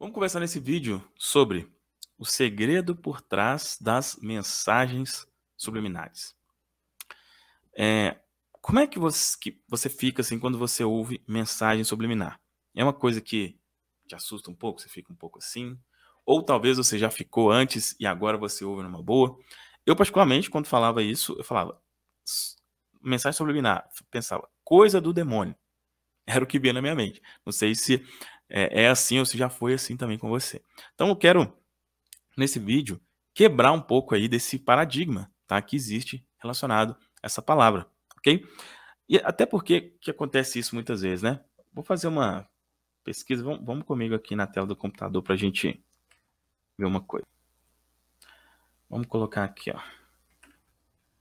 Vamos conversar nesse vídeo sobre o segredo por trás das mensagens subliminares. É, como é que você, que você fica assim quando você ouve mensagem subliminar? É uma coisa que te assusta um pouco, você fica um pouco assim? Ou talvez você já ficou antes e agora você ouve numa boa? Eu, particularmente, quando falava isso, eu falava mensagem subliminar, pensava, coisa do demônio. Era o que vinha na minha mente. Não sei se é, é assim ou se já foi assim também com você. Então eu quero, nesse vídeo, quebrar um pouco aí desse paradigma tá, que existe relacionado a essa palavra, ok? E até porque que acontece isso muitas vezes, né? Vou fazer uma pesquisa, vamos, vamos comigo aqui na tela do computador para a gente ver uma coisa. Vamos colocar aqui, ó.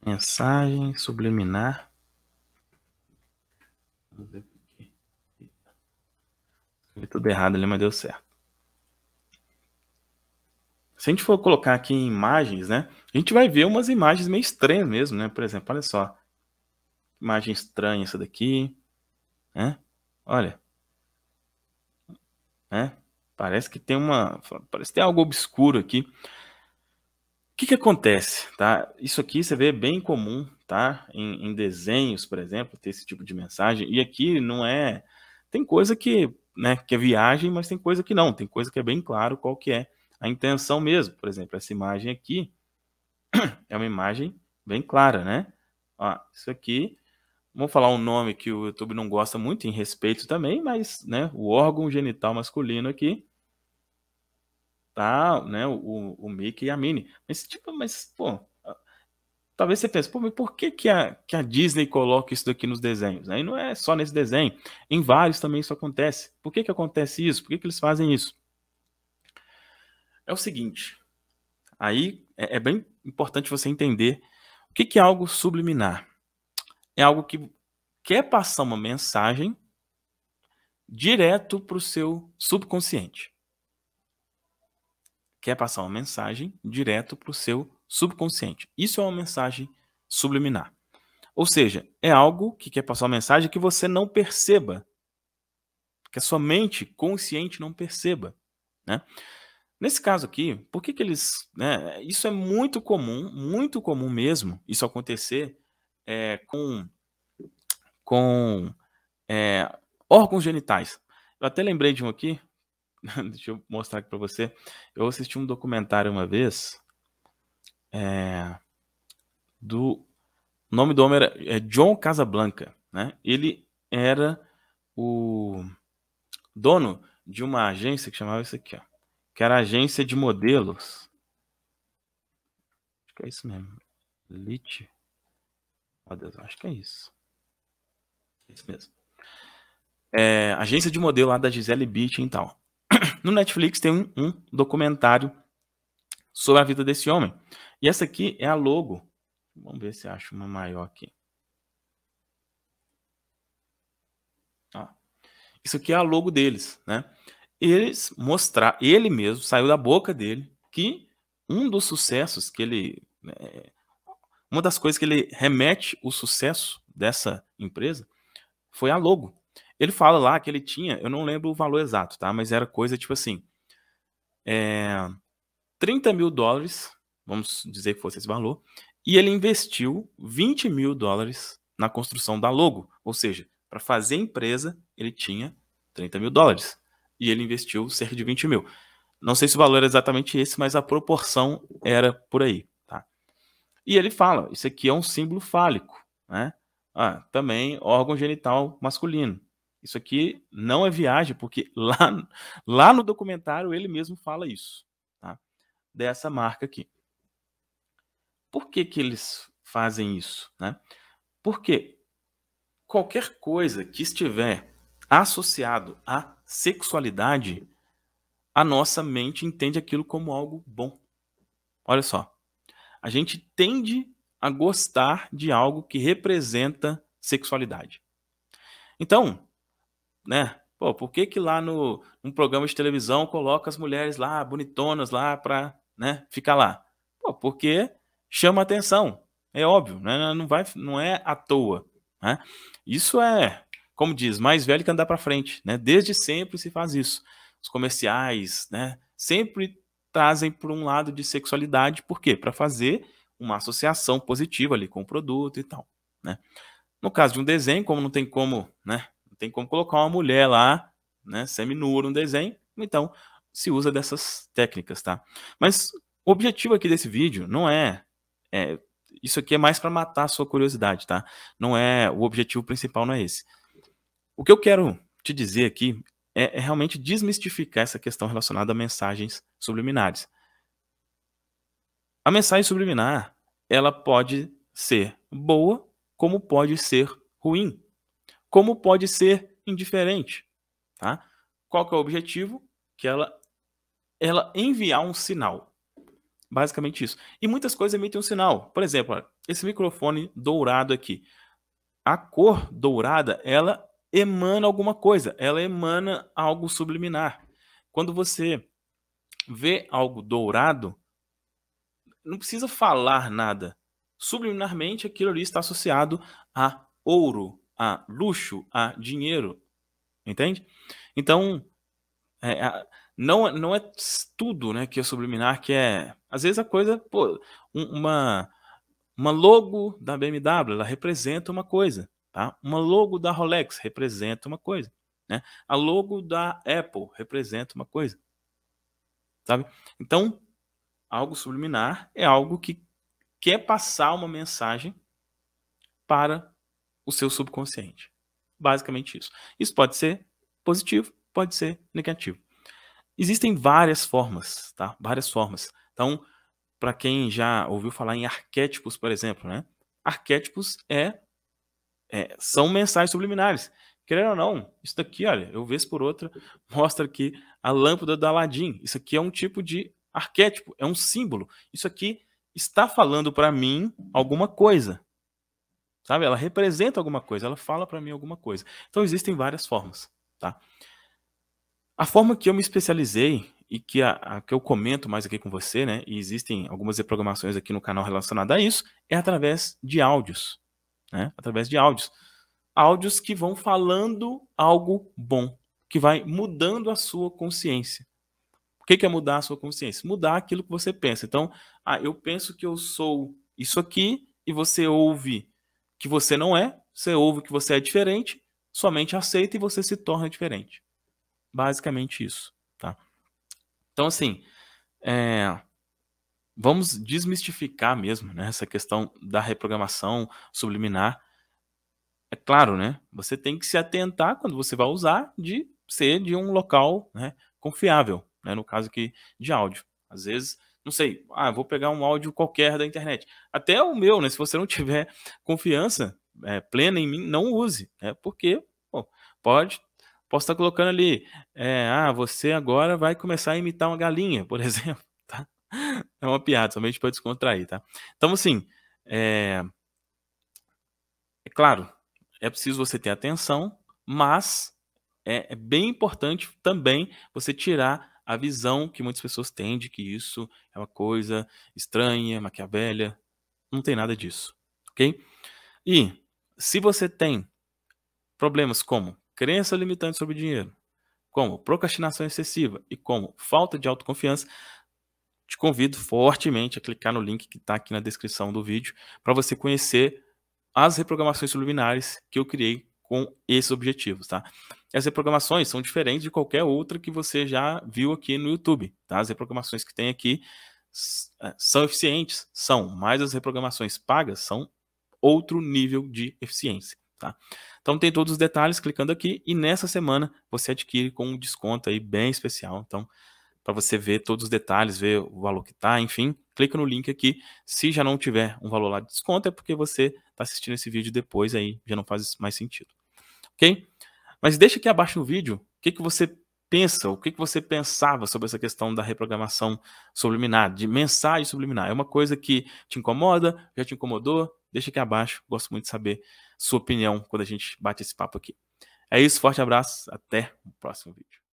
Mensagem subliminar Tudo errado ali, mas deu certo. Se a gente for colocar aqui em imagens, né? A gente vai ver umas imagens meio estranhas mesmo, né? Por exemplo, olha só. Imagem estranha essa daqui. Né? Olha. Né? Parece que tem uma. Parece que tem algo obscuro aqui. O que, que acontece? Tá? Isso aqui você vê bem comum, tá? Em, em desenhos, por exemplo, ter esse tipo de mensagem. E aqui não é. Tem coisa que né, que é viagem, mas tem coisa que não, tem coisa que é bem claro qual que é a intenção mesmo. Por exemplo, essa imagem aqui é uma imagem bem clara, né? Ó, isso aqui, vamos falar um nome que o YouTube não gosta muito, em respeito também, mas né, o órgão genital masculino aqui, tá, né, o, o Mickey e a Minnie. Mas, tipo, mas, pô, talvez você pense, pô, mas por que, que, a, que a Disney coloca isso daqui nos desenhos? Aí né? não é só nesse desenho, em vários também isso acontece. Por que, que acontece isso? Por que, que eles fazem isso? É o seguinte, aí é, é bem importante você entender o que, que é algo subliminar. É algo que quer passar uma mensagem direto para o seu subconsciente. Quer passar uma mensagem direto para o seu subconsciente. Isso é uma mensagem subliminar. Ou seja, é algo que quer passar uma mensagem que você não perceba, que a sua mente consciente não perceba. Né? Nesse caso aqui, por que, que eles. Né, isso é muito comum, muito comum mesmo, isso acontecer é, com, com é, órgãos genitais. Eu até lembrei de um aqui, deixa eu mostrar aqui para você. Eu assisti um documentário uma vez, é, do o nome do homem era é John Casablanca, né? Ele era o dono de uma agência que chamava isso aqui, ó, que era agência de modelos. Acho que é isso mesmo. Lit. Meu oh, Deus, acho que é isso. É isso mesmo. É, agência de modelo lá da Gisele Beach e tal. No Netflix tem um, um documentário sobre a vida desse homem. E essa aqui é a logo. Vamos ver se acho uma maior aqui. Ó. Isso aqui é a logo deles, né? Eles mostrar, ele mesmo saiu da boca dele que um dos sucessos que ele, né, uma das coisas que ele remete o sucesso dessa empresa foi a logo. Ele fala lá que ele tinha, eu não lembro o valor exato, tá? Mas era coisa tipo assim, é, 30 mil dólares vamos dizer que fosse esse valor, e ele investiu 20 mil dólares na construção da logo, ou seja, para fazer a empresa ele tinha 30 mil dólares e ele investiu cerca de 20 mil. Não sei se o valor era é exatamente esse, mas a proporção era por aí. Tá? E ele fala: isso aqui é um símbolo fálico, né? Ah, também órgão genital masculino. Isso aqui não é viagem, porque lá, lá no documentário ele mesmo fala isso, tá? Dessa marca aqui. Por que, que eles fazem isso? Né? Porque qualquer coisa que estiver associado à sexualidade, a nossa mente entende aquilo como algo bom. Olha só, a gente tende a gostar de algo que representa sexualidade. Então, né? Pô, por que que lá no um programa de televisão coloca as mulheres lá bonitonas lá para, né, ficar lá? Pô, porque chama atenção. É óbvio, né? não, vai, não é à toa. Né? Isso é, como diz, mais velho que andar para frente. Né? Desde sempre se faz isso. Os comerciais né? sempre trazem por um lado de sexualidade, por quê? Para fazer uma associação positiva ali com o produto e tal. Né? No caso de um desenho, como não tem como, né? Não tem como colocar uma mulher lá, né? Seminua no desenho, então se usa dessas técnicas, tá? Mas o objetivo aqui desse vídeo não é é, isso aqui é mais para matar a sua curiosidade, tá? Não é o objetivo principal, não é esse. O que eu quero te dizer aqui é, é realmente desmistificar essa questão relacionada a mensagens subliminares. A mensagem subliminar, ela pode ser boa, como pode ser ruim, como pode ser indiferente, tá? Qual que é o objetivo? Que ela ela enviar um sinal. Basicamente isso. E muitas coisas emitem um sinal. Por exemplo, esse microfone dourado aqui. A cor dourada, ela emana alguma coisa, ela emana algo subliminar. Quando você vê algo dourado, não precisa falar nada. Subliminarmente, aquilo ali está associado a ouro, a luxo, a dinheiro. Entende? Então, é, a, não, é, não é tudo né, que é subliminar, que é. Às vezes a coisa, pô, uma, uma logo da BMW, ela representa uma coisa. Tá? Uma logo da Rolex representa uma coisa. Né? A logo da Apple representa uma coisa. Sabe? Então, algo subliminar é algo que quer passar uma mensagem para o seu subconsciente. Basicamente isso. Isso pode ser positivo, pode ser negativo. Existem várias formas, tá? Várias formas. Então, para quem já ouviu falar em arquétipos, por exemplo, né? Arquétipos é, é são mensagens subliminares. Querendo ou não, isso daqui, olha, eu vez por outra mostra aqui a lâmpada da Aladim. Isso aqui é um tipo de arquétipo, é um símbolo. Isso aqui está falando para mim alguma coisa. Sabe? Ela representa alguma coisa, ela fala para mim alguma coisa. Então existem várias formas, tá? A forma que eu me especializei e que, a, a, que eu comento mais aqui com você, né? E existem algumas reprogramações aqui no canal relacionadas a isso, é através de áudios. Né? Através de áudios. Áudios que vão falando algo bom, que vai mudando a sua consciência. O que, que é mudar a sua consciência? Mudar aquilo que você pensa. Então, ah, eu penso que eu sou isso aqui, e você ouve que você não é, você ouve que você é diferente, somente aceita e você se torna diferente. Basicamente isso, tá? Então, assim, é, vamos desmistificar mesmo né, essa questão da reprogramação subliminar. É claro, né? Você tem que se atentar quando você vai usar de ser de um local né, confiável, né, no caso aqui de áudio. Às vezes, não sei, ah, vou pegar um áudio qualquer da internet. Até o meu, né? Se você não tiver confiança é, plena em mim, não use, né, porque pô, pode Posso estar colocando ali, é, ah, você agora vai começar a imitar uma galinha, por exemplo. Tá? É uma piada, somente para descontrair, tá? Então, assim, é, é claro, é preciso você ter atenção, mas é, é, bem importante também você tirar a visão que muitas pessoas têm de que isso é uma coisa estranha, maquiavelha. Não tem nada disso, ok? E se você tem problemas como crença limitante sobre dinheiro, como procrastinação excessiva e como falta de autoconfiança, te convido fortemente a clicar no link que está aqui na descrição do vídeo para você conhecer as reprogramações subliminares que eu criei com esses objetivos, tá? As reprogramações são diferentes de qualquer outra que você já viu aqui no YouTube, tá? As reprogramações que tem aqui eh, são eficientes, são, mas as reprogramações pagas são outro nível de eficiência. Tá? Então tem todos os detalhes clicando aqui e nessa semana você adquire com um desconto aí bem especial. Então, para você ver todos os detalhes, ver o valor que está, enfim, clica no link aqui. Se já não tiver um valor lá de desconto é porque você está assistindo esse vídeo depois aí, já não faz mais sentido. OK? Mas deixa aqui abaixo no vídeo o que que você pensa, o que que você pensava sobre essa questão da reprogramação subliminar, de mensagem subliminar. É uma coisa que te incomoda, já te incomodou? Deixa aqui abaixo, gosto muito de saber sua opinião quando a gente bate esse papo aqui. É isso, forte abraço, até o próximo vídeo.